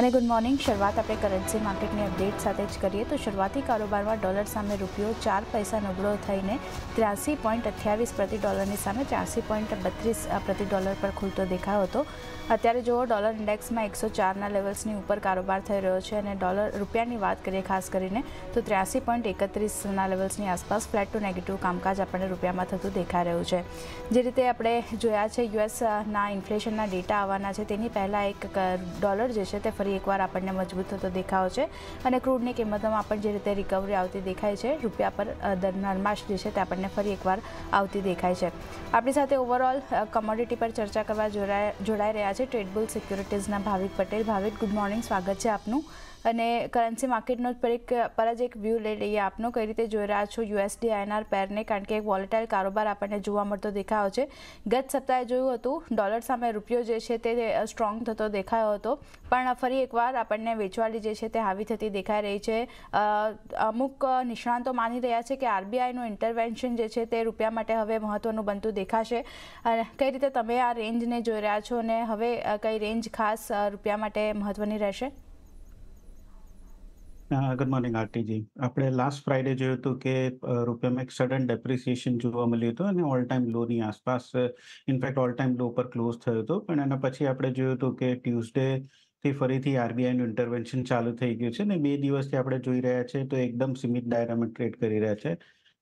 અને good morning શરૂઆત આપણે કરન્સી માર્કેટની અપડેટ સાથે જ કરીએ તો શરૂઆતી કારોબારમાં ડોલર સામે રૂપિયો ચાર પૈસા નબળો થઈને ત્ર્યાસી પોઈન્ટ અઠ્યાવીસ પ્રતિ ડોલરની સામે ચારસી પોઈન્ટ બત્રીસ પ્રતિ ડોલર પર ખુલતો દેખાયો હતો અત્યારે જોવો ડોલર ઇન્ડેક્સમાં એકસો ચારના લેવલ્સની ઉપર કારોબાર થઈ રહ્યો છે અને ડોલર રૂપિયાની વાત કરીએ ખાસ કરીને તો ત્ર્યાસી પોઈન્ટ એકત્રીસના લેવલ્સની આસપાસ ફ્લેટ ટુ નેગેટિવ કામકાજ આપણને રૂપિયામાં થતું દેખાઈ રહ્યું છે જે રીતે આપણે જોયા છે યુએસના ઇન્ફ્લેશનના ડેટા આવવાના છે તેની પહેલાં એક ડોલર જે છે તે ફરી એકવાર આપણને મજબૂત થતો દેખાવ છે અને ક્રૂડની કિંમતોમાં પણ જે રીતે રિકવરી આવતી દેખાય છે રૂપિયા પર નરમાશ જે છે તે આપણને ફરી એકવાર આવતી દેખાય છે આપણી સાથે ઓવરઓલ કમોડિટી પર ચર્ચા કરવા જોડાઈ રહ્યા છે ટ્રેડબુલ સિક્યુરિટીઝના ભાવિક પટેલ ભાવિક ગુડ મોર્નિંગ સ્વાગત છે આપનું અને કરન્સી માર્કેટનો પર એક પર જ એક વ્યૂ લઈ લઈએ આપનો કઈ રીતે જોઈ રહ્યા છો યુએસડી આઈએનઆર પેરને કારણ કે એક વોલેટાઇલ કારોબાર આપણને જોવા મળતો દેખાયો છે ગત સપ્તાહે જોયું હતું ડોલર સામે રૂપિયો જે છે તે સ્ટ્રોંગ થતો દેખાયો હતો પણ ફરી એકવાર આપણને વેચવાળી જે છે તે હાવી થતી દેખાઈ રહી છે અમુક નિષ્ણાંતો માની રહ્યા છે કે આરબીઆઈનું ઇન્ટરવેન્શન જે છે તે રૂપિયા માટે હવે મહત્વનું બનતું દેખાશે અને કઈ રીતે તમે આ રેન્જને જોઈ રહ્યા છો અને હવે કઈ રેન્જ ખાસ રૂપિયા માટે મહત્વની રહેશે ગુડ મોર્નિંગ આરટીજી આપણે લાસ્ટ ફ્રાઇડે જોયું હતું કે રૂપિયામાં એક સડન ડેપ્રિસિએશન જોવા મળ્યું હતું અને ઓલ ટાઈમ લોની આસપાસ ઇનફેક્ટ ઓલ ટાઈમ લો પર ક્લોઝ થયું હતું પણ એના પછી આપણે જોયું હતું કે ટ્યુઝડે થી ફરીથી આરબીઆઈનું ઇન્ટરવેન્શન ચાલુ થઈ ગયું છે ને બે દિવસથી આપણે જોઈ રહ્યા છે તો એકદમ સીમિત ડાયરામાં ટ્રેડ કરી રહ્યા છે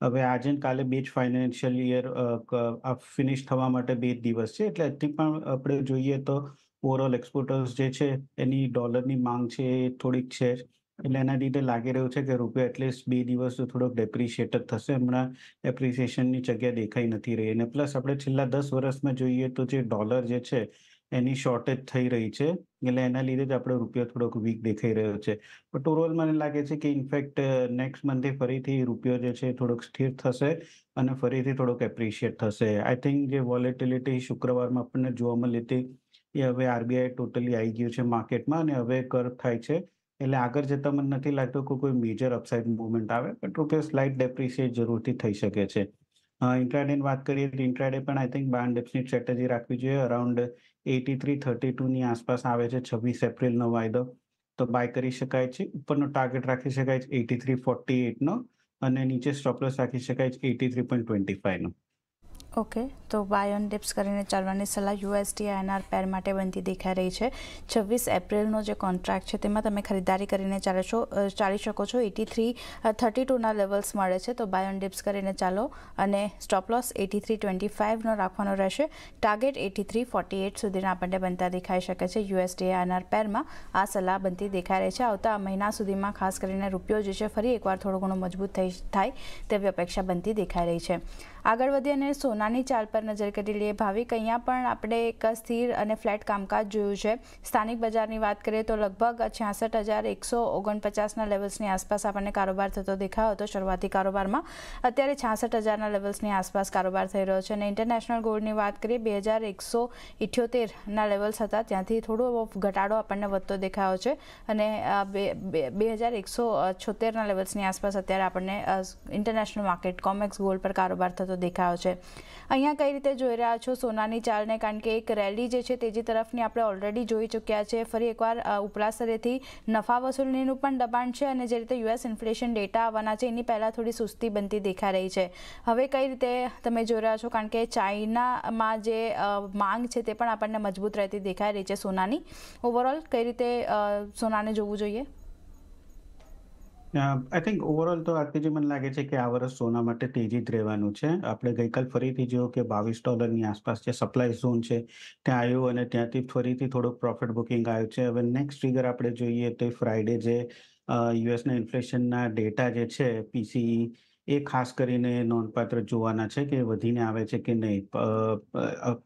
હવે આજે કાલે બે જ ફાઇનાન્શિયલ યર ફિનિશ થવા માટે બે દિવસ છે એટલે હજી પણ આપણે જોઈએ તો ઓવરઓલ એક્સપોર્ટર્સ જે છે એની ડોલરની માંગ છે એ થોડીક છે જ એટલે એના લીધે લાગી રહ્યું છે કે રૂપિયો એટલીસ્ટ બે દિવસ તો થોડોક ડેપ્રિશિએટ જ થશે હમણાં એપ્રિસિએશનની જગ્યા દેખાઈ નથી રહી અને પ્લસ આપણે છેલ્લા દસ વર્ષમાં જોઈએ તો જે ડોલર જે છે એની શોર્ટેજ થઈ રહી છે એટલે એના લીધે જ આપણો રૂપિયો થોડોક વીક દેખાઈ રહ્યો છે બટ ઓવરઓલ મને લાગે છે કે ઇનફેક્ટ નેક્સ્ટ મંથે ફરીથી રૂપિયો જે છે થોડોક સ્થિર થશે અને ફરીથી થોડોક એપ્રિશિએટ થશે આઈ થિંક જે વોલેટિલિટી શુક્રવારમાં આપણને જોવા મળી હતી એ હવે આરબીઆઈ ટોટલી આવી ગયું છે માર્કેટમાં અને હવે કર થાય છે એટલે આગળ જતા મને નથી લાગતું કે કોઈ મેજર અપસાઇડ મુવમેન્ટ આવે બટ રૂપિયા સ્લાઇટ ડેપ્રિશિએટ જરૂરથી થઈ શકે છે ઇન્ટ્રાડેની વાત કરીએ તો ઇન્ટ્રાડે પણ આઈ થિંક બાર ડેપ્સની સ્ટ્રેટેજી રાખવી જોઈએ અરાઉન્ડ એટી થ્રી થર્ટી ટુની આસપાસ આવે છે છવ્વીસ એપ્રિલનો વાયદો તો બાય કરી શકાય છે ઉપરનો ટાર્ગેટ રાખી શકાય છે એટી થ્રી ફોર્ટી એટનો અને નીચે સ્ટોપલસ રાખી શકાય છે એટી થ્રી પોઈન્ટ ટ્વેન્ટી ફાઈવનો ઓકે તો બાય ઓન ડિપ્સ કરીને ચાલવાની સલાહ યુએસડી આઈએનઆર પેર માટે બનતી દેખાઈ રહી છે છવ્વીસ એપ્રિલનો જે કોન્ટ્રાક્ટ છે તેમાં તમે ખરીદારી કરીને ચાલો છો ચાલી શકો છો એટી થ્રી થર્ટી ટુના લેવલ્સ મળે છે તો બાય ઓન ડિપ્સ કરીને ચાલો અને stop loss eighty three twenty ફાઇવનો રાખવાનો રહેશે target eighty three forty eight સુધીના આપણને બનતા દેખાઈ શકે છે યુએસડી આઈએનઆર પેરમાં આ સલાહ બનતી દેખાઈ રહી છે આવતા મહિના સુધીમાં ખાસ કરીને રૂપિયો જે છે ફરી એકવાર થોડો ઘણો મજબૂત થઈ થાય તેવી અપેક્ષા બનતી દેખાઈ રહી છે આગળ વધી અને સોનાની ચાલ પર નજર કરી લઈએ ભાવિક અહીંયા પણ આપણે એક સ્થિર અને ફ્લેટ કામકાજ જોયું છે સ્થાનિક બજારની વાત કરીએ તો લગભગ છ્યાસઠ હજાર એકસો ઓગણપચાસના લેવલ્સની આસપાસ આપણને કારોબાર થતો દેખાયો હતો શરૂઆતી કારોબારમાં અત્યારે છાસઠ હજારના લેવલ્સની આસપાસ કારોબાર થઈ રહ્યો છે અને ઇન્ટરનેશનલ ગોલ્ડની વાત કરીએ બે હજાર એકસો ઇઠ્યોતેરના લેવલ્સ હતા ત્યાંથી થોડો ઘટાડો આપણને વધતો દેખાયો છે અને બે હજાર એકસો છોતેરના લેવલ્સની આસપાસ અત્યારે આપણને ઇન્ટરનેશનલ માર્કેટ કોમેક્સ ગોલ્ડ પર કારોબાર થતો થતો દેખાયો છે અહીંયા કઈ રીતે જોઈ રહ્યા છો સોનાની ચાલને કારણ કે એક રેલી જે છે તેજી તરફની આપણે ઓલરેડી જોઈ ચૂક્યા છે ફરી એકવાર ઉપલા સ્તરેથી નફા વસૂલીનું પણ દબાણ છે અને જે રીતે યુએસ ઇન્ફ્લેશન ડેટા આવવાના છે એની પહેલાં થોડી સુસ્તી બનતી દેખાઈ રહી છે હવે કઈ રીતે તમે જોઈ રહ્યા છો કારણ કે ચાઇનામાં જે માંગ છે તે પણ આપણને મજબૂત રહેતી દેખાઈ રહી છે સોનાની ઓવરઓલ કઈ રીતે સોનાને જોવું જોઈએ આઈ થિંક ઓવરઓલ તો આરતીજી મને લાગે છે કે આ વર્ષ સોના માટે તેજી જ રહેવાનું છે આપણે ગઈકાલ ફરીથી જોયું કે બાવીસ ડોલરની આસપાસ જે સપ્લાય ઝોન છે ત્યાં આવ્યું અને ત્યાંથી ફરીથી થોડુંક પ્રોફિટ બુકિંગ આવ્યું છે હવે નેક્સ્ટ ફિગર આપણે જોઈએ તો ફ્રાઇડે જે યુએસના ઇન્ફ્લેશનના ડેટા જે છે પીસી એ ખાસ કરીને નોંધપાત્ર જોવાના છે કે વધીને આવે છે કે નહીં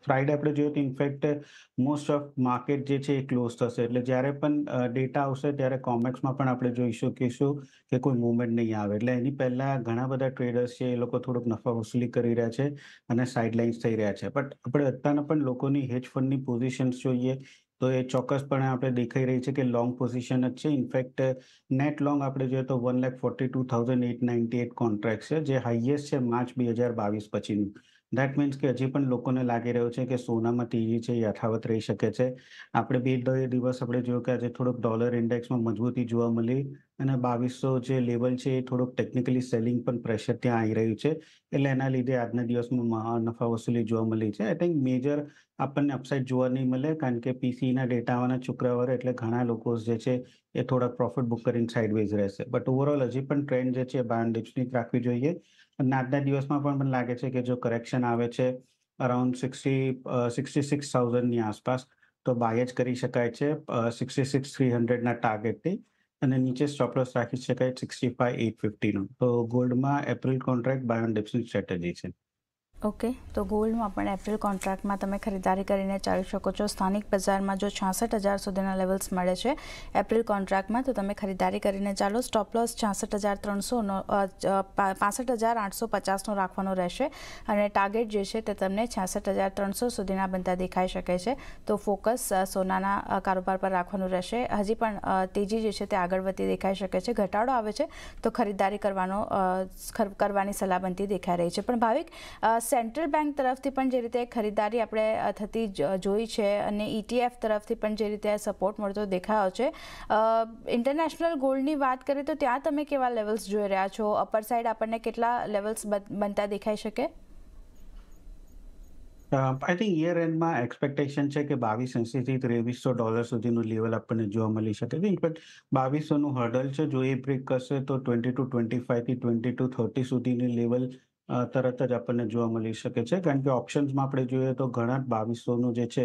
ફ્રાઇડે આપણે જોયું તો ઇનફેક્ટ મોસ્ટ ઓફ માર્કેટ જે છે એ ક્લોઝ થશે એટલે જ્યારે પણ ડેટા આવશે ત્યારે કોમેક્સમાં પણ આપણે જોઈશું શકીશું કે કોઈ મૂવમેન્ટ નહીં આવે એટલે એની પહેલાં ઘણા બધા ટ્રેડર્સ છે એ લોકો થોડુંક નફા વસૂલી કરી રહ્યા છે અને સાઇડલાઇન્સ થઈ રહ્યા છે બટ આપણે અત્યારના પણ લોકોની હેજ ફંડની પોઝિશન્સ જોઈએ તો એ ચોક્કસપણે આપણે દેખાઈ રહી છે કે લોંગ પોઝિશન જ છે ઇનફેક્ટ નેટ લોંગ આપણે જોઈએ તો one lakh forty two thousand eight ninety eight contract છે જે હાઈએસ્ટ છે માર્ચ બે હજાર બાવીસ પછીનું દેટ મીન્સ કે હજી પણ લોકોને લાગી રહ્યું છે કે સોનામાં તેજી છે યથાવત રહી શકે છે આપણે બે દિવસ આપણે જોયું કે આજે થોડુંક ડોલર ઇન્ડેક્સમાં મજબૂતી જોવા મળી અને બાવીસો જે લેવલ છે એ થોડુંક ટેકનિકલી સેલિંગ પણ પ્રેશર ત્યાં આવી રહ્યું છે એટલે એના લીધે આજના દિવસમાં મહા નફા વસૂલી જોવા મળી છે આઈ થિંક મેજર આપણને અપસાઇડ જોવા નહીં મળે કારણ કે પીસીના ડેટા આવવાના શુક્રવારે એટલે ઘણા લોકો જે છે એ થોડાક પ્રોફિટ બુક કરીને સાઇડવેઝ રહેશે બટ ઓવરઓલ હજી પણ ટ્રેન્ડ જે છે બાયન ડિપ્સની રાખવી જોઈએ અને આજના દિવસમાં પણ મને લાગે છે કે જો કરેક્શન આવે છે અરાઉન્ડ સિક્સટી સિક્સટી સિક્સ થાઉઝન્ડની આસપાસ તો બાય જ કરી શકાય છે સિક્સટી સિક્સ થ્રી હંડ્રેડના ટાર્ગેટથી અને નીચે સ્ટોપલસ રાખી શકાય સિક્સટી ફાઈવ એટ ફિફ્ટીનું તો ગોલ્ડમાં એપ્રિલ કોન્ટ્રાક્ટ બાય ઓન ડિપ્સની સ્ટ્રેટેજી છે ઓકે તો ગોલ્ડમાં પણ એપ્રિલ કોન્ટ્રાક્ટમાં તમે ખરીદારી કરીને ચાલી શકો છો સ્થાનિક બજારમાં જો છાસઠ હજાર સુધીના લેવલ્સ મળે છે એપ્રિલ કોન્ટ્રાક્ટમાં તો તમે ખરીદારી કરીને ચાલો સ્ટોપ લોસ છાસઠ હજાર ત્રણસોનો પાસઠ હજાર આઠસો પચાસનો રાખવાનો રહેશે અને ટાર્ગેટ જે છે તે તમને છાસઠ હજાર ત્રણસો સુધીના બનતા દેખાઈ શકે છે તો ફોકસ સોનાના કારોબાર પર રાખવાનું રહેશે હજી પણ તેજી જે છે તે આગળ વધતી દેખાઈ શકે છે ઘટાડો આવે છે તો ખરીદારી કરવાનો કરવાની સલાહ બનતી દેખાઈ રહી છે પણ ભાવિક સેન્ટ્રલ બેંક તરફથી પણ જે રીતે ખરીદારી આપણે થતી જોઈ છે અને ઈટીએફ e તરફથી પણ જે રીતે સપોર્ટ મળતો દેખાયો છે ઇન્ટરનેશનલ ગોલ્ડની વાત કરીએ તો ત્યાં તમે કેવા લેવલ્સ જોઈ રહ્યા છો અપર સાઈડ આપણને કેટલા લેવલ્સ બનતા દેખાઈ શકે આઈ થિંક યર એન્ડમાં એક્સપેક્ટેશન છે કે બાવીસ એંસીથી ત્રેવીસો ડોલર સુધીનું લેવલ આપણને જોવા મળી શકે છે ઇનફેક્ટ બાવીસોનું હર્ડલ છે જો એ બ્રેક કરશે તો ટ્વેન્ટી ટુ ટ્વેન્ટી ફાઈવથી ટ્વેન્ટી ટુ થર્ટી સુધીની લેવલ તરત જ આપણને જોવા મળી શકે છે કારણ કે ઓપ્શન્સમાં આપણે જોઈએ તો ઘણા બાવીસોનું જે છે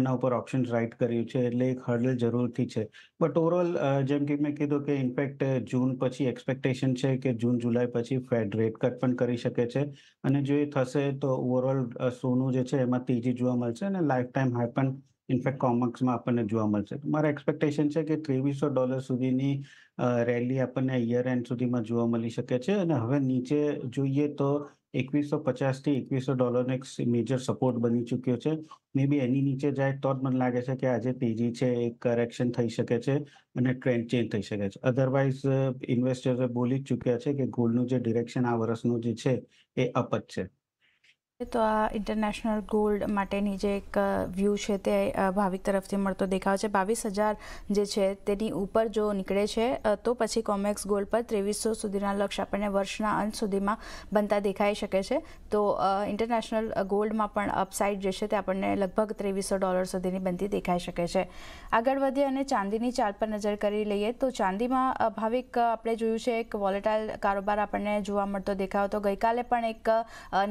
એના ઉપર ઓપ્શન્સ રાઇટ કર્યું છે એટલે એક હર્ડલ જરૂરથી છે બટ ઓવરઓલ જેમ કે મેં કીધું કે ઇનફેક્ટ જૂન પછી એક્સપેક્ટેશન છે કે જૂન જુલાઈ પછી ફેડ રેટ કટ પણ કરી શકે છે અને જો એ થશે તો ઓવરઓલ સોનું જે છે એમાં તેજી જોવા મળશે અને લાઈફ ટાઈમ હાઈ પણ ઇનફેક્ટ કોમર્સમાં આપણને જોવા મળશે મારા એક્સપેક્ટેશન છે કે ત્રેવીસો ડોલર સુધીની રેલી આપણને યર એન્ડ સુધીમાં જોવા મળી શકે છે અને હવે નીચે જોઈએ તો એકવીસો પચાસથી એકવીસો ડોલરનો એક મેજર સપોર્ટ બની ચૂક્યો છે મે બી એની નીચે જાય તો જ મને લાગે છે કે આજે તેજી છે એ કરેક્શન થઈ શકે છે અને ટ્રેન્ડ ચેન્જ થઈ શકે છે અધરવાઇઝ ઇન્વેસ્ટર્સે બોલી જ ચૂક્યા છે કે ગોલ્ડનું જે ડિરેક્શન આ વર્ષનું જે છે એ અપ જ છે તો આ ઇન્ટરનેશનલ ગોલ્ડ માટેની જે એક વ્યૂ છે તે ભાવિક તરફથી મળતો દેખાવ છે બાવીસ હજાર જે છે તેની ઉપર જો નીકળે છે તો પછી કોમેક્સ ગોલ્ડ પર ત્રેવીસો સુધીના લક્ષ્ય આપણને વર્ષના અંત સુધીમાં બનતા દેખાઈ શકે છે તો ઇન્ટરનેશનલ ગોલ્ડમાં પણ અપસાઇડ જે છે તે આપણને લગભગ ત્રેવીસો ડોલર સુધીની બનતી દેખાઈ શકે છે આગળ વધીએ અને ચાંદીની ચાલ પર નજર કરી લઈએ તો ચાંદીમાં ભાવિક આપણે જોયું છે એક વોલેટાઇલ કારોબાર આપણને જોવા મળતો દેખાયો તો ગઈકાલે પણ એક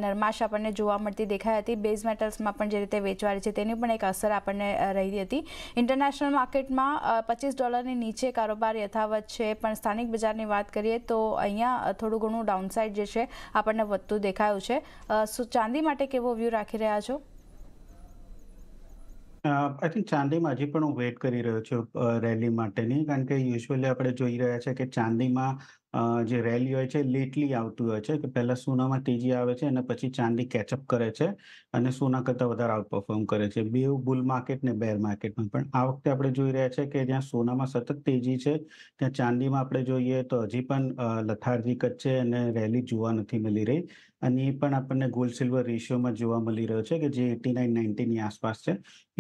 નરમાશ આપણને જોવા મળતી દેખાઈ હતી બેઝ મેટલ્સમાં પણ જે રીતે વેચવાળી છે તેની પણ એક અસર આપણને રહી હતી ઇન્ટરનેશનલ માર્કેટમાં પચીસ ડોલરની નીચે કારોબાર યથાવત છે પણ સ્થાનિક બજારની વાત કરીએ તો અહીંયા થોડું ઘણું ડાઉનસાઇડ જે છે આપણને વધતું દેખાયું છે સો ચાંદી માટે કેવો વ્યૂ રાખી રહ્યા છો આઈ થિંક ચાંદીમાં હજી પણ હું વેઇટ કરી રહ્યો છું રેલી માટેની કારણ કે યુઝ્યુઅલી આપણે જોઈ રહ્યા છે કે ચાંદીમાં જે રેલી હોય છે લેટલી આવતી હોય છે કે પહેલાં સોનામાં તેજી આવે છે અને પછી ચાંદી કેચઅપ કરે છે અને સોના કરતાં વધારે આઉટ પરફોર્મ કરે છે બે બુલ માર્કેટ ને બેર માર્કેટમાં પણ આ વખતે આપણે જોઈ રહ્યા છે કે જ્યાં સોનામાં સતત તેજી છે ત્યાં ચાંદીમાં આપણે જોઈએ તો હજી પણ લથાર્જિક જ છે અને રેલી જોવા નથી મળી રહી અને એ પણ આપણને ગોલ્ડ સિલ્વર રેશિયોમાં જોવા મળી રહ્યો છે કે જે એટી નાઇન નાઇન્ટીની આસપાસ છે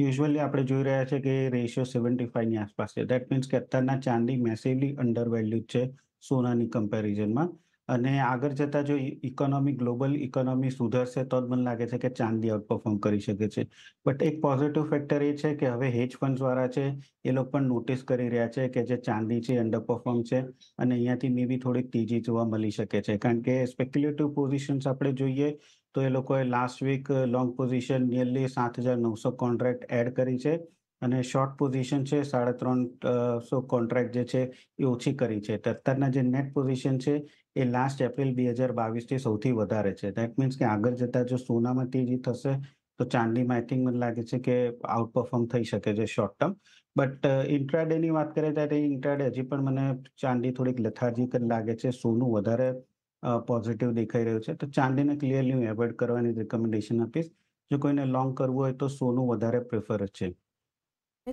યુઝ્યુઅલી આપણે જોઈ રહ્યા છે કે રેશિયો સેવન્ટી ફાઇવની આસપાસ છે દેટ મીન્સ કે અત્યારના ચાંદી મેસિવલી અંડર વેલ્યુ છે સોનાની કમ્પેરિઝનમાં અને આગળ જતાં જો ઇકોનોમી ગ્લોબલ ઇકોનોમી સુધરશે તો જ મને લાગે છે કે ચાંદી આઉટપરફોર્મ કરી શકે છે બટ એક પોઝિટિવ ફેક્ટર એ છે કે હવે હેજ વાળા છે એ લોકો પણ નોટિસ કરી રહ્યા છે કે જે ચાંદી છે અંડર પરફોર્મ છે અને અહીંયાથી મે બી થોડીક તેજી જોવા મળી શકે છે કારણ કે સ્પેક્યુલેટિવ પોઝિશન્સ આપણે જોઈએ તો એ લોકોએ last week long position nearly સાત હજાર નવસો કોન્ટ્રાક્ટ એડ કરી છે અને શોર્ટ પોઝિશન છે સાડા ત્રણ સો કોન્ટ્રાક્ટ જે છે એ ઓછી કરી છે અત્યારના જે નેટ પોઝિશન છે એ લાસ્ટ એપ્રિલ બે હજાર બાવીસથી સૌથી વધારે છે દેટ મીન્સ કે આગળ જતાં જો સોનામાં તેજી થશે તો ચાંદીમાં આઈ થિંક મને લાગે છે કે આઉટ પરફોર્મ થઈ શકે છે શોર્ટ ટર્મ બટ ઇન્ટ્રાડેની વાત કરીએ ત્યારે ઇન્ટ્રાડે હજી પણ મને ચાંદી થોડીક લથાર્જિક લાગે છે સોનું વધારે પોઝિટિવ દેખાઈ રહ્યું છે તો ચાંદીને ક્લિયરલી હું એવોઇડ કરવાની રિકમેન્ડેશન આપીશ જો કોઈને લોંગ કરવું હોય તો સોનું વધારે પ્રેફર છે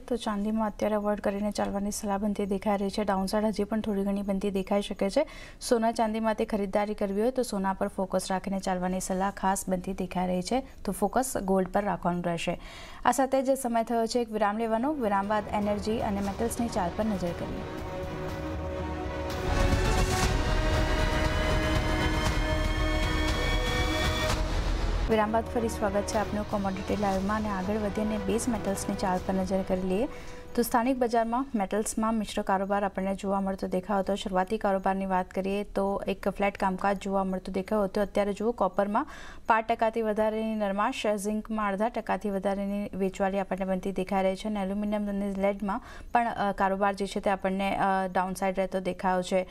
તો ચાંદીમાં અત્યારે અવોઇડ કરીને ચાલવાની સલાહ બનતી દેખાઈ રહી છે ડાઉનસાઇડ હજી પણ થોડી ઘણી બનતી દેખાઈ શકે છે સોના ચાંદીમાંથી ખરીદદારી કરવી હોય તો સોના પર ફોકસ રાખીને ચાલવાની સલાહ ખાસ બનતી દેખાઈ રહી છે તો ફોકસ ગોલ્ડ પર રાખવાનું રહેશે આ સાથે જે સમય થયો છે એક વિરામ લેવાનો વિરામ બાદ એનર્જી અને મેટલ્સની ચાલ પર નજર કરીએ વિરામ બાદ ફરી સ્વાગત છે આપનું કોમોડિટી લાઈવમાં અને આગળ વધીને બેઝ મેટલ્સની ચાર્ટ પર નજર કરી લઈએ તો સ્થાનિક બજારમાં મેટલ્સમાં મિશ્ર કારોબાર આપણને જોવા મળતો દેખાયો હતો શરૂઆતી કારોબારની વાત કરીએ તો એક ફ્લેટ કામકાજ જોવા મળતું દેખાયું હતું અત્યારે જુઓ કોપરમાં પાંચ ટકાથી વધારેની નરમાશ ઝિંકમાં અડધા ટકાથી વધારેની વેચવાલી આપણને બનતી દેખાઈ રહી છે અને એલ્યુમિનિયમ અને લેડમાં પણ કારોબાર જે છે તે આપણને ડાઉનસાઇડ રહેતો દેખાયો છે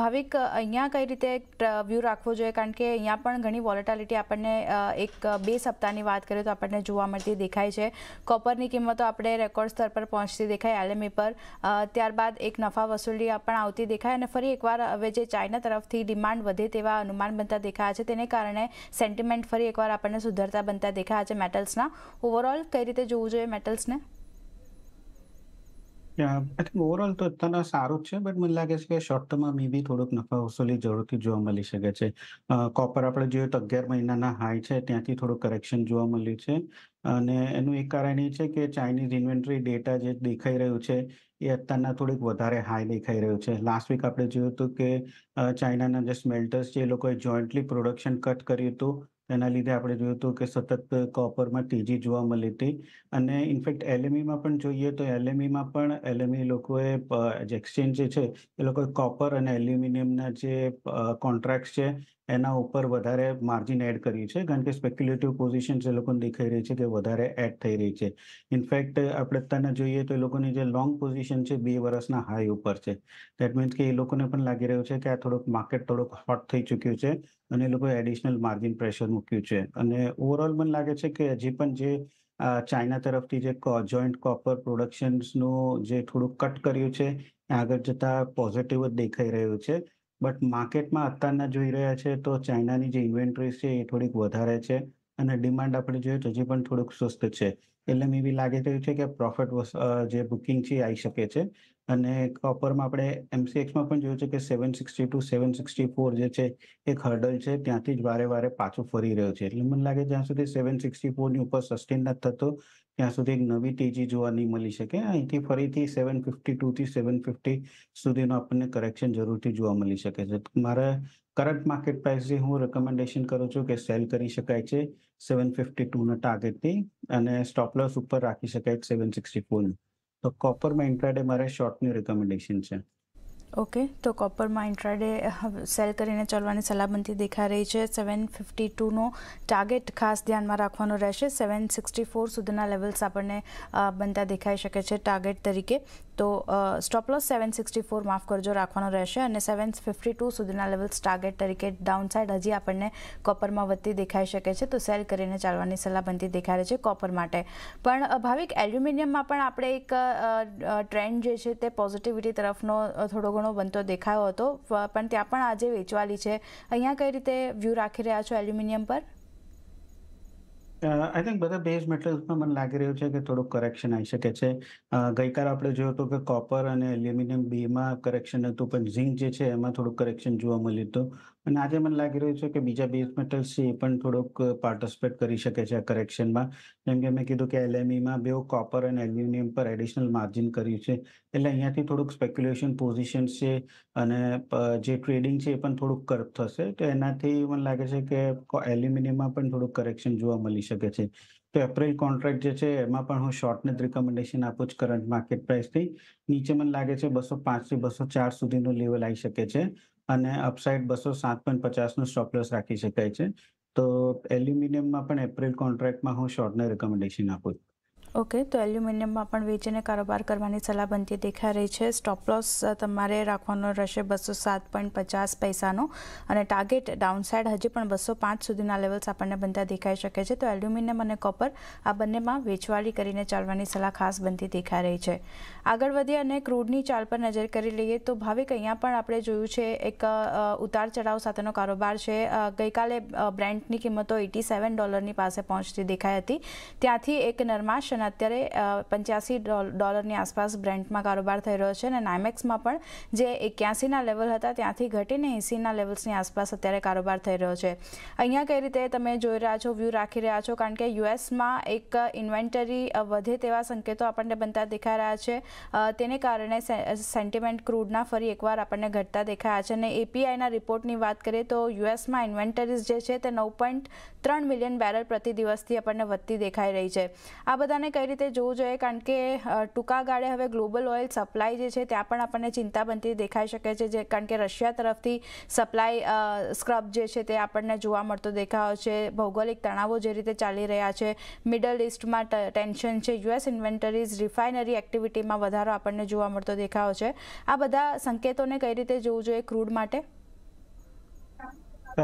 ભાવિક અહીંયા કઈ રીતે વ્યૂ રાખવો જોઈએ કારણ કે અહીંયા પણ ઘણી વોલેટાલિટી આપણને એક બે સપ્તાહની વાત કરીએ તો આપણને જોવા મળતી દેખાય છે કોપરની કિંમતો આપણે રેકોર્ડ સ્તર પર પહોંચતી ઘસતી દેખાઈ એલએમએ પર ત્યારબાદ એક નફા વસૂલી પણ આવતી દેખાય અને ફરી એકવાર હવે જે ચાઇના તરફથી ડિમાન્ડ વધે તેવા અનુમાન બનતા દેખાયા છે તેને કારણે સેન્ટિમેન્ટ ફરી એકવાર આપણને સુધરતા બનતા દેખાયા છે મેટલ્સના ઓવરઓલ કઈ રીતે જોવું જોઈએ મેટલ્સને આઈ થિંક ઓવરઓલ તો અત્યારના સારું જ છે બટ મને લાગે છે કે શોર્ટ ટર્મમાં મે બી થોડુંક નફા વસૂલી જરૂરથી જોવા મળી શકે છે કોપર આપણે જોઈએ તો અગિયાર મહિનાના હાઈ છે ત્યાંથી થોડું કરેક્શન જોવા મળ્યું છે અને એનું એક કારણ એ છે કે ચાઇનીઝ ઇન્વેન્ટરી ડેટા જે દેખાઈ રહ્યું છે એ અત્યારના થોડીક વધારે હાઈ દેખાઈ રહ્યું છે લાસ્ટ વીક આપણે જોયું હતું કે ચાઇનાના જે સ્મેલ્ટર્સ છે એ લોકોએ જોઈન્ટલી પ્રોડક્શન કટ કર્યું હતું એના લીધે આપણે જોયું હતું કે સતત કોપરમાં તેજી જોવા મળી હતી અને ઇનફેક્ટ એલએમઈમાં પણ જોઈએ તો એલએમઈમાં પણ એલએમઈ લોકોએ જે એક્સચેન્જ જે છે એ લોકોએ કોપર અને એલ્યુમિનિયમના જે કોન્ટ્રાક્ટ છે એના ઉપર વધારે માર્જિન એડ કર્યું છે કારણ કે સ્પેક્યુલેટિવ પોઝિશન્સ એ લોકોને દેખાઈ રહી છે કે વધારે એડ થઈ રહી છે ઇનફેક્ટ આપણે અત્યારના જોઈએ તો એ લોકોની જે લોંગ પોઝિશન છે બે વર્ષના હાઈ ઉપર છે દેટ મીન્સ કે એ લોકોને પણ લાગી રહ્યું છે કે આ થોડુંક માર્કેટ થોડુંક હોટ થઈ ચૂક્યું છે અને એ લોકોએ એડિશનલ માર્જિન પ્રેશર મૂક્યું છે અને ઓવરઓલ મને લાગે છે કે હજી પણ જે ચાઇના તરફથી જે જોઈન્ટ કોપર પ્રોડક્શન્સનું જે થોડુંક કટ કર્યું છે આગળ જતા પોઝિટિવ જ દેખાઈ રહ્યું છે બટ માર્કેટમાં અત્યારના જોઈ રહ્યા છે તો ચાઇનાની જે ઇન્વેન્ટરી છે એ થોડીક વધારે છે અને ડિમાન્ડ આપણે જોઈએ તો હજી પણ થોડુંક સુસ્ત છે એટલે મેં બી લાગી રહ્યું છે કે પ્રોફિટ જે બુકિંગ છે આવી શકે છે અને કોપરમાં આપણે એમસીએક્સમાં પણ જોયું છે કે seven sixty two seven sixty four જે છે એક હર્ડલ છે ત્યાંથી જ વારે વારે પાછું ફરી રહ્યો છે એટલે મને લાગે જ્યાં સુધી સેવન સિક્સટી ફોરની ઉપર સસ્ટેન નથી થતો ત્યાં સુધી એક નવી તેજી જોવા નહીં મળી શકે અહીંથી ફરીથી સેવન ફિફ્ટી ટુથી સેવન ફિફ્ટી સુધીનો આપણને કરેક્શન જરૂરથી જોવા મળી શકે છે મારે કરંટ માર્કેટ પ્રાઇસથી હું રેકમેન્ડેશન કરું છું કે સેલ કરી શકાય છે સેવન ફિફ્ટી ટુના ટાર્ગેટથી અને સ્ટોપલોસ ઉપર રાખી શકાય સેવન સિક્સટી ફોરનું તો કોપરમાં ઇન્ટ્રાડે મારે શોર્ટની રેકમેન્ડેશન છે ઓકે તો કોપરમાં ઇન્ટ્રાડે સેલ કરીને ચાલવાની સલાહ બનતી દેખાઈ રહી છે સેવન ફિફ્ટી ટુનો ટાર્ગેટ ખાસ ધ્યાનમાં રાખવાનો રહેશે સેવન સિક્સટી ફોર સુધીના લેવલ્સ આપણને બનતા દેખાઈ શકે છે ટાર્ગેટ તરીકે તો stop loss seven sixty four માફ કરજો રાખવાનો રહેશે અને સેવન ફિફ્ટી ટુ સુધીના લેવલ્સ ટાર્ગેટ તરીકે ડાઉન સાઇડ હજી આપણને કોપરમાં વધતી દેખાઈ શકે છે તો સેલ કરીને ચાલવાની સલાહ બનતી દેખાઈ રહી છે કોપર માટે પણ ભાવિક એલ્યુમિનિયમમાં પણ આપણે એક ટ્રેન્ડ જે છે તે પોઝિટિવિટી તરફનો થોડો ઘણો ઘણો બનતો દેખાયો હતો પણ ત્યાં પણ આજે વેચવાલી છે અહીંયા કઈ રીતે વ્યૂ રાખી રહ્યા છો એલ્યુમિનિયમ પર આઈ થિંક બધા બેઝ મેટલ્સમાં મને લાગી રહ્યું છે કે થોડુંક કરેક્શન આવી શકે છે ગઈકાલ આપણે જોયું હતું કે કોપર અને એલ્યુમિનિયમ બેમાં કરેક્શન હતું પણ ઝીંક જે છે એમાં થોડુંક કરેક્શન જોવા મળ્યું હતું અને આજે મને લાગી રહ્યું છે કે બીજા બેઝ મેટલ્સ એ પણ થોડુંક પાર્ટિસિપેટ કરી શકે છે કરેક્શનમાં જેમ કે મેં કીધું કે એલએમઈમાં બે કોપર અને એલ્યુમિનિયમ પર એડિશનલ માર્જિન કર્યું છે એટલે અહીંયાથી થોડુંક સ્પેક્યુલેશન પોઝિશન છે અને જે ટ્રેડિંગ છે એ પણ થોડુંક કર્પ થશે તો એનાથી મને લાગે છે કે એલ્યુમિનિયમમાં પણ થોડુંક કરેક્શન જોવા મળી શકે છે તો એપ્રિલ કોન્ટ્રાક્ટ જે છે એમાં પણ હું શોર્ટને જ રિકમેન્ડેશન આપું છું કરંટ માર્કેટ પ્રાઇસથી નીચે મને લાગે છે બસો પાંચથી બસો ચાર સુધીનું લેવલ આવી શકે છે અને અપસાઇડ બસો સાત પોઈન્ટ પચાસનું સ્ટોપલોસ રાખી શકાય છે તો એલ્યુમિનિયમમાં પણ એપ્રિલ કોન્ટ્રાક્ટમાં હું શોર્ટને રેકમેન્ડેશન આપું છું ઓકે તો એલ્યુમિનિયમમાં પણ વેચીને કારોબાર કરવાની સલાહ બનતી દેખાઈ રહી છે સ્ટોપલોસ તમારે રાખવાનો રહેશે બસો સાત પોઈન્ટ પચાસ પૈસાનો અને ટાર્ગેટ ડાઉનસાઇડ હજી પણ બસો પાંચ સુધીના લેવલ્સ આપણને બનતા દેખાઈ શકે છે તો એલ્યુમિનિયમ અને કોપર આ બંનેમાં વેચવાળી કરીને ચાલવાની સલાહ ખાસ બનતી દેખાઈ રહી છે આગળ વધીએ અને ક્રૂડની ચાલ પર નજર કરી લઈએ તો ભાવિક અહીંયા પણ આપણે જોયું છે એક ઉતાર ચઢાવ સાથેનો કારોબાર છે ગઈકાલે બ્રેન્ડની કિંમતો એટી સેવન ડોલરની પાસે પહોંચતી દેખાઈ હતી ત્યાંથી એક નરમાશ અને અત્યારે પંચ્યાસી ડોલરની આસપાસ બ્રેન્ટમાં કારોબાર થઈ રહ્યો છે અને નાઇમેક્સમાં પણ જે એક્યાસીના લેવલ હતા ત્યાંથી ઘટીને એંસીના લેવલ્સની આસપાસ અત્યારે કારોબાર થઈ રહ્યો છે અહીંયા કઈ રીતે તમે જોઈ રહ્યા છો વ્યૂ રાખી રહ્યા છો કારણ કે યુએસમાં એક ઇન્વેન્ટરી વધે તેવા સંકેતો આપણને બનતા દેખાઈ રહ્યા છે તેને કારણે સેન્ટિમેન્ટ ક્રૂડના ફરી એકવાર આપણને ઘટતા દેખાયા છે અને એપીઆઈના રિપોર્ટની વાત કરીએ તો યુએસમાં ઇન્વેન્ટરીઝ જે છે તે નવ પોઈન્ટ ત્રણ મિલિયન બેરલ પ્રતિ દિવસથી આપણને વધતી દેખાઈ રહી છે આ બધાને ચિંતાને કઈ રીતે જોવું જોઈએ કારણ કે ટૂંકા ગાળે હવે ગ્લોબલ ઓઇલ સપ્લાય જે છે ત્યાં પણ આપણને ચિંતા બનતી દેખાઈ શકે છે જે કારણ કે રશિયા તરફથી સપ્લાય સ્ક્રબ જે છે તે આપણને જોવા મળતો દેખાયો છે ભૌગોલિક તણાવો જે રીતે ચાલી રહ્યા છે મિડલ ઇસ્ટમાં ટેન્શન છે યુએસ ઇન્વેન્ટરીઝ રિફાઇનરી એક્ટિવિટીમાં વધારો આપણને જોવા મળતો દેખાયો છે આ બધા સંકેતોને કઈ રીતે જોવું જોઈએ ક્રૂડ માટે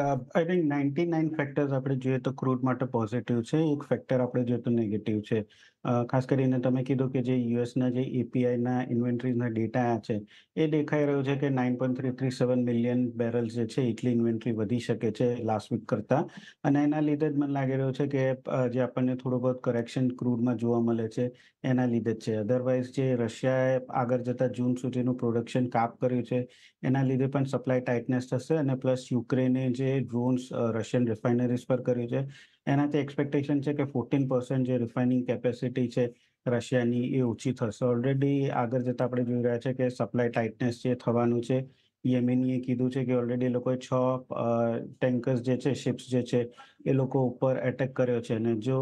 I think ninety nine factors આપણે જોઈએ તો ક્રૂડ માટે પોઝિટિવ છે એક ફેક્ટર આપણે જોઈએ તો નેગેટિવ છે ખાસ કરીને તમે કીધું કે જે યુએસના જે એપીઆઈના ઇન્વેન્ટરીના ડેટા છે એ દેખાઈ રહ્યો છે કે nine point three three seven million barrel જે છે એટલી ઇન્વેન્ટરી વધી શકે છે લાસ્ટ વીક કરતાં અને એના લીધે જ મને લાગી રહ્યો છે કે જે આપણને થોડો બહુ કરેક્શન ક્રૂડમાં જોવા મળે છે એના લીધે જ છે અધરવાઇઝ જે રશિયાએ આગળ જતા જૂન સુધીનું પ્રોડક્શન કાપ કર્યું છે એના લીધે પણ સપ્લાય ટાઇટનેસ થશે અને પ્લસ યુક્રેને જે ડ્રોન્સ રશિયન રિફાઇનરીઝ પર કર્યું છે એનાથી એક્સપેક્ટેશન છે કે ફોર્ટીન પર્સન્ટ જે રિફાઇનિંગ કેપેસિટી છે રશિયાની એ ઓછી થશે ઓલરેડી આગળ જતાં આપણે જોઈ રહ્યા છે કે સપ્લાય ટાઇટનેસ જે થવાનું છે યેમેનીએ કીધું છે કે ઓલરેડી એ લોકોએ છ ટેન્કર્સ જે છે શિપ્સ જે છે એ લોકો ઉપર એટેક કર્યો છે અને જો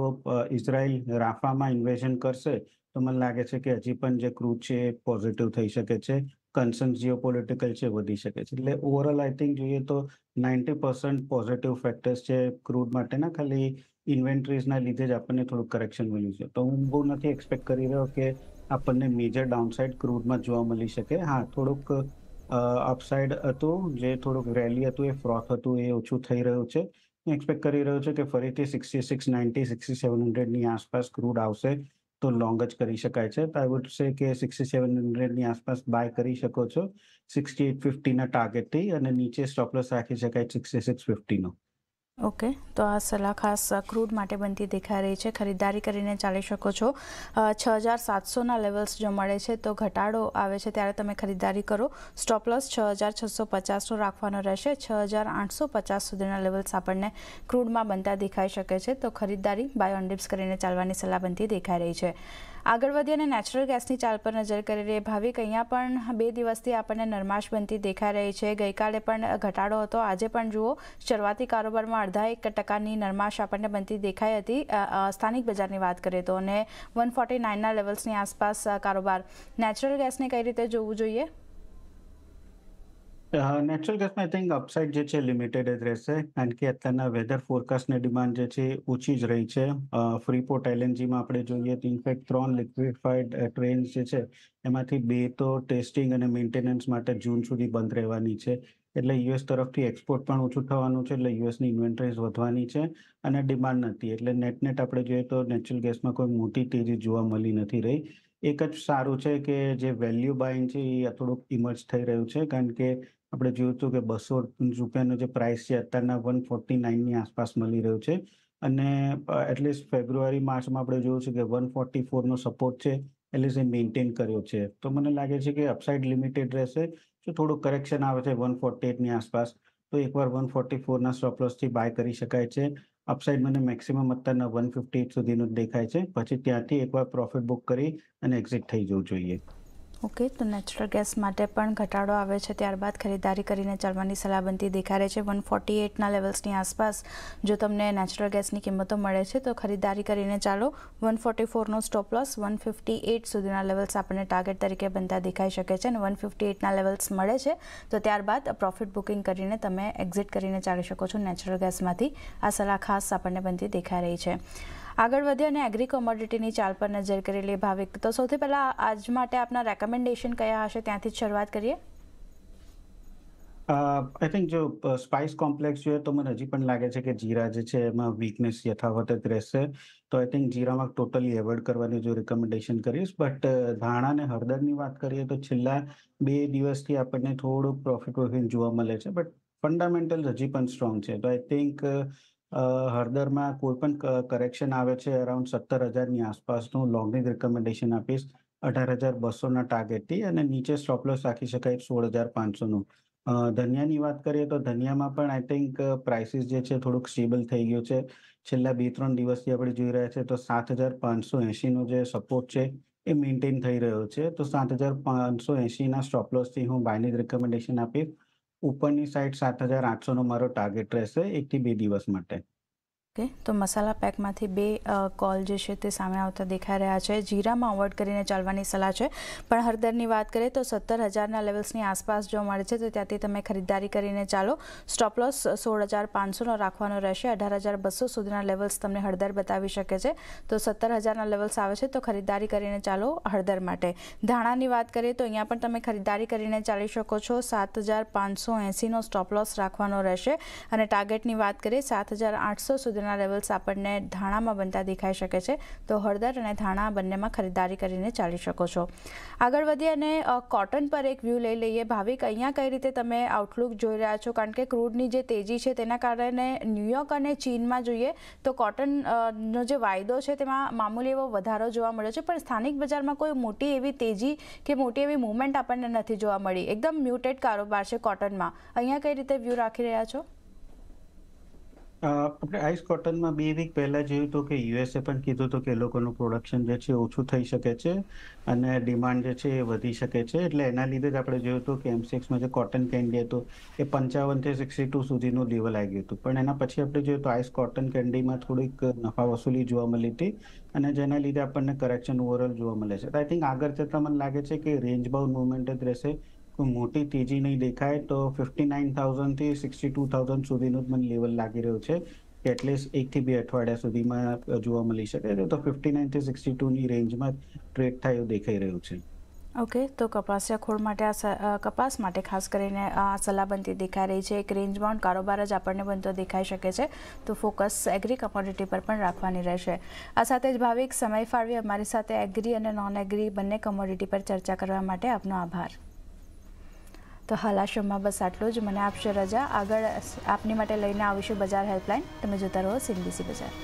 ઇઝરાયલ રાફામાં ઇન્વેશન કરશે તો મને લાગે છે કે હજી પણ જે ક્રૂઝ છે એ પોઝિટિવ થઈ શકે છે કન્સર્ન જીઓપોલિટિકલ છે વધી શકે છે એટલે ઓવરઓલ આઈ થિંક જોઈએ તો નાઇન્ટી પર્સન્ટ પોઝિટિવ ફેક્ટર્સ છે ક્રૂડ માટેના ખાલી ઇન્વેન્ટરીઝના લીધે જ આપણને થોડુંક કરેક્શન મળ્યું છે તો હું બહુ નથી એક્સપેક્ટ કરી રહ્યો કે આપણને મેજર ડાઉનસાઇડ ક્રૂડમાં જોવા મળી શકે હા થોડુંક અપસાઇડ હતું જે થોડુંક રેલી હતું એ ફ્રોથ હતું એ ઓછું થઈ રહ્યું છે એક્સપેક્ટ કરી રહ્યો છું કે ફરીથી sixty six ninety sixty seven હંડ્રેડની આસપાસ ક્રૂડ આવશે તો લોંગ જ કરી શકાય છે તો આઈ વુડ સે કે સિક્સટી સેવન હંડ્રેડની આસપાસ બાય કરી શકો છો સિક્સટી એટ ફિફ્ટીના ટાર્ગેટથી અને નીચે સ્ટોપલોસ રાખી શકાય સિક્સટી સિક્સ ફિફ્ટીનો ઓકે તો આ સલાહ ખાસ ક્રૂડ માટે બનતી દેખાઈ રહી છે ખરીદદારી કરીને ચાલી શકો છો છ હજાર સાતસોના લેવલ્સ જો મળે છે તો ઘટાડો આવે છે ત્યારે તમે ખરીદદારી કરો સ્ટોપલસ છ હજાર છસો પચાસનો રાખવાનો રહેશે છ હજાર આઠસો પચાસ સુધીના લેવલ્સ આપણને ક્રૂડમાં બનતા દેખાઈ શકે છે તો ખરીદદારી બાય ઓન ડિપ્સ કરીને ચાલવાની સલાહ બનતી દેખાઈ રહી છે આગળ વધી અને નેચરલ ગેસની ચાલ પર નજર કરી રહી ભાવિક અહીંયા પણ બે દિવસથી આપણને નરમાશ બનતી દેખાઈ રહી છે ગઈકાલે પણ ઘટાડો હતો આજે પણ જુઓ શરૂઆતી કારોબારમાં અડધા એક ટકાની નરમાશ આપણને બનતી દેખાઈ હતી સ્થાનિક બજારની વાત કરીએ તો અને વન ફોર્ટી નાઇનના લેવલ્સની આસપાસ કારોબાર નેચરલ ગેસને કઈ રીતે જોવું જોઈએ નેચરલ ગેસમાં આઈ થિંક અપસાઇડ જે છે લિમિટેડ જ રહેશે કારણ કે અત્યારના વેધર ફોરકાસ્ટની ડિમાન્ડ જે છે ઓછી જ રહી છે ફ્રી ફ્રીપોર્ટ એલએનજીમાં આપણે જોઈએ તો ઇનફેક્ટ ત્રણ લિક્વિફાઈડ ટ્રેન જે છે એમાંથી બે તો ટેસ્ટિંગ અને મેન્ટેનન્સ માટે જૂન સુધી બંધ રહેવાની છે એટલે યુએસ તરફથી એક્સપોર્ટ પણ ઓછું થવાનું છે એટલે યુએસની ઇન્વેન્ટરીઝ વધવાની છે અને ડિમાન્ડ નથી એટલે નેટ નેટ આપણે જોઈએ તો નેચરલ ગેસમાં કોઈ મોટી તેજી જોવા મળી નથી રહી એક જ સારું છે કે જે વેલ્યુ બાઇંગ છે એ થોડુંક ઇમર્જ થઈ રહ્યું છે કારણ કે આપણે જોયું હતું કે બસો રૂપિયાનો જે પ્રાઇસ છે અત્યારના વન ફોર્ટી નાઇનની આસપાસ મળી રહ્યું છે અને એટલીસ્ટ ફેબ્રુઆરી માર્ચમાં આપણે જોયું છે કે વન ફોર્ટી ફોરનો સપોર્ટ છે એટલે એ મેન્ટેન કર્યો છે તો મને લાગે છે કે અપસાઇડ લિમિટેડ રહેશે જો થોડું કરેક્શન આવે છે વન ફોર્ટી એટની આસપાસ તો એકવાર વન ફોર્ટી ફોરના સ્ટોપલોસથી બાય કરી શકાય છે અપસાઇડ મને મેક્સિમમ અત્યારના વન ફિફ્ટી એટ સુધીનું દેખાય છે પછી ત્યાંથી એકવાર પ્રોફિટ બુક કરી અને એક્ઝિટ થઈ જવું જોઈએ ઓકે તો નેચરલ ગેસ માટે પણ ઘટાડો આવે છે ત્યારબાદ ખરીદારી કરીને ચાલવાની સલાહ બનતી દેખાડે છે વન ફોર્ટી એટના લેવલ્સની આસપાસ જો તમને નેચરલ ગેસની કિંમતો મળે છે તો ખરીદારી કરીને ચાલો વન ફોર્ટી ફોરનો stop loss one fifty eight સુધીના લેવલ્સ આપણને ટાર્ગેટ તરીકે બનતા દેખાઈ શકે છે અને વન ફિફ્ટી એટના લેવલ્સ મળે છે તો ત્યારબાદ પ્રોફિટ બુકિંગ કરીને તમે એક્ઝિટ કરીને ચાલી શકો છો નેચરલ ગેસમાંથી આ સલાહ ખાસ આપણને બનતી દેખાઈ રહી છે આગળ વધીએ અને એગ્રી કોમોડિટીની ચાલ પર નજર કરેલી ભાવિક તો સૌથી પહેલાં આજ માટે આપના રેકમેન્ડેશન કયા હશે ત્યાંથી જ શરૂઆત કરીએ આઈ થિંક જો સ્પાઇસ કોમ્પ્લેક્સ જોઈએ તો મને હજી પણ લાગે છે કે જીરા જે છે એમાં વીકનેસ યથાવત જ રહેશે તો આઈ થિંક જીરામાં ટોટલી એવોઇડ કરવાની જો રેકમેન્ડેશન કરીશ બટ ધાણા અને હળદરની વાત કરીએ તો છેલ્લા બે દિવસથી આપણને થોડુંક પ્રોફિટ વોફિટ જોવા મળે છે બટ ફંડામેન્ટલ હજી પણ સ્ટ્રોંગ છે તો આઈ થિંક હળદરમાં કોઈ પણ કરેક્શન આવે છે અરાઉન્ડ સત્તર હજારની આસપાસનું લોંગની રિકમેન્ડેશન આપીશ અઢાર હજાર બસોના ટાર્ગેટથી અને નીચે સ્ટોપલોસ રાખી શકાય સોળ હજાર પાંચસોનું ધનિયાની વાત કરીએ તો ધનિયામાં પણ આઈ થિંક પ્રાઇસીસ જે છે થોડુંક સ્ટેબલ થઈ ગયું છે છેલ્લા બે ત્રણ દિવસથી આપણે જોઈ રહ્યા છે તો સાત હજાર પાંચસો એંશીનો જે સપોર્ટ છે એ મેન્ટેન થઈ રહ્યો છે તો સાત હજાર પાંચસો એંશીના સ્ટોપલોસથી હું બાયની રિકમેન્ડેશન આપીશ ઉપરની સાઈડ સાત હજાર આઠસો નો મારો ટાર્ગેટ રહેશે એક થી બે દિવસ માટે ઓકે તો મસાલા પેકમાંથી બે કોલ જે છે તે સામે આવતા દેખાઈ રહ્યા છે જીરામાં અવોઇડ કરીને ચાલવાની સલાહ છે પણ હળદરની વાત કરીએ તો સત્તર હજારના લેવલ્સની આસપાસ જો મળે છે તો ત્યાંથી તમે ખરીદદારી કરીને ચાલો સ્ટોપલોસ સોળ હજાર પાંચસોનો રાખવાનો રહેશે અઢાર હજાર બસો સુધીના લેવલ્સ તમને હળદર બતાવી શકે છે તો સત્તર હજારના લેવલ્સ આવે છે તો ખરીદદારી કરીને ચાલો હળદર માટે ધાણાની વાત કરીએ તો અહીંયા પણ તમે ખરીદદારી કરીને ચાલી શકો છો સાત હજાર પાંચસો એંસીનો સ્ટોપલોસ રાખવાનો રહેશે અને ટાર્ગેટની વાત કરીએ સાત હજાર આઠસો સુધી સુધીના લેવલ્સ આપણને ધાણામાં બનતા દેખાઈ શકે છે તો હળદર અને ધાણા બંનેમાં ખરીદારી કરીને ચાલી શકો છો આગળ વધીએ અને કોટન પર એક વ્યૂ લઈ લઈએ ભાવિક અહીંયા કઈ રીતે તમે આઉટલુક જોઈ રહ્યા છો કારણ કે ક્રૂડની જે તેજી છે તેના કારણે ન્યૂયોર્ક અને ચીનમાં જોઈએ તો કોટનનો જે વાયદો છે તેમાં મામૂલી એવો વધારો જોવા મળ્યો છે પણ સ્થાનિક બજારમાં કોઈ મોટી એવી તેજી કે મોટી એવી મુવમેન્ટ આપણને નથી જોવા મળી એકદમ મ્યુટેડ કારોબાર છે કોટનમાં અહીંયા કઈ રીતે વ્યૂ રાખી રહ્યા છો આપણે આઈસ કોટનમાં બે વીક પહેલાં જોયું હતું કે યુએસએ પણ કીધું હતું કે લોકોનું પ્રોડક્શન જે છે ઓછું થઈ શકે છે અને ડિમાન્ડ જે છે એ વધી શકે છે એટલે એના લીધે જ આપણે જોયું હતું કે એમ સિક્સમાં જે કોટન કેન્ડી હતું એ પંચાવનથી સિક્સટી ટુ સુધીનું લેવલ આવી ગયું હતું પણ એના પછી આપણે જોયું તો આઈસ કોટન કેન્ડીમાં થોડીક નફા વસૂલી જોવા મળી હતી અને જેના લીધે આપણને કરેક્શન ઓવરઓલ જોવા મળે છે આઈ થિંક આગળ જતાં મને લાગે છે કે રેન્જ બાઉન્ડ મુવમેન્ટ જ રહેશે મોટી તેજી નહીં દેખાય તો ફિફ્ટી નાઇન થાઉઝન્ડથી સિક્સટી ટુ થાઉઝન્ડ સુધીનું જ મને લેવલ લાગી રહ્યું છે કે એટલીસ્ટ એકથી બે અઠવાડિયા સુધીમાં જોવા મળી શકે તો ફિફ્ટી નાઇનથી સિક્સટી ટુ ની રેન્જમાં ટ્રેડ થાય દેખાઈ રહ્યું છે ઓકે તો કપાસિયા ખોળ માટે આ કપાસ માટે ખાસ કરીને આ સલાહબંધી દેખાઈ રહી છે એક રેન્જ બાઉન્ડ કારોબાર જ આપણને બનતો દેખાઈ શકે છે તો ફોકસ એગ્રી કમોડિટી પર પણ રાખવાની રહેશે આ સાથે જ ભાવિક સમય ફાળવી અમારી સાથે એગ્રી અને નોન એગ્રી બંને કમોડિટી પર ચર્ચા કરવા માટે આપનો આભાર તો હાલ આ શોમાં બસ આટલું જ મને આપશો રજા આગળ આપની માટે લઈને આવીશું બજાર હેલ્પલાઇન તમે જોતા રહો સીનબીસી બજાર